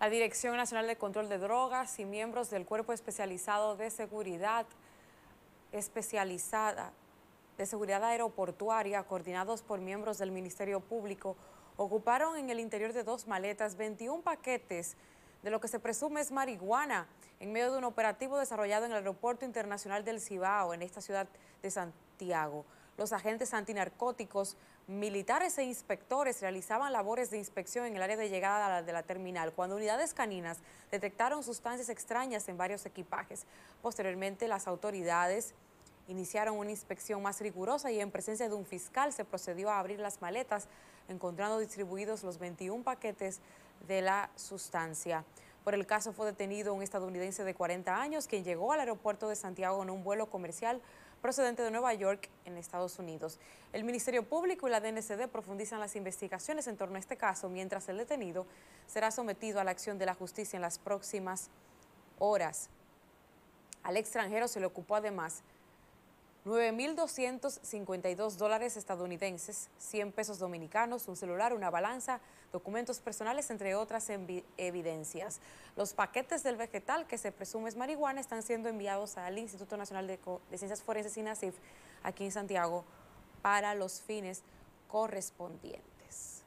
La Dirección Nacional de Control de Drogas y miembros del Cuerpo Especializado de Seguridad especializada de seguridad aeroportuaria, coordinados por miembros del Ministerio Público, ocuparon en el interior de dos maletas 21 paquetes de lo que se presume es marihuana en medio de un operativo desarrollado en el Aeropuerto Internacional del Cibao, en esta ciudad de Santiago los agentes antinarcóticos, militares e inspectores realizaban labores de inspección en el área de llegada de la terminal cuando unidades caninas detectaron sustancias extrañas en varios equipajes. Posteriormente, las autoridades iniciaron una inspección más rigurosa y en presencia de un fiscal se procedió a abrir las maletas, encontrando distribuidos los 21 paquetes de la sustancia. Por el caso fue detenido un estadounidense de 40 años quien llegó al aeropuerto de Santiago en un vuelo comercial procedente de Nueva York, en Estados Unidos. El Ministerio Público y la DNCD profundizan las investigaciones en torno a este caso, mientras el detenido será sometido a la acción de la justicia en las próximas horas. Al extranjero se le ocupó además 9.252 dólares estadounidenses, 100 pesos dominicanos, un celular, una balanza, documentos personales, entre otras evidencias. Los paquetes del vegetal que se presume es marihuana están siendo enviados al Instituto Nacional de, Ciencias Forenses y NACIF aquí en Santiago para los fines correspondientes.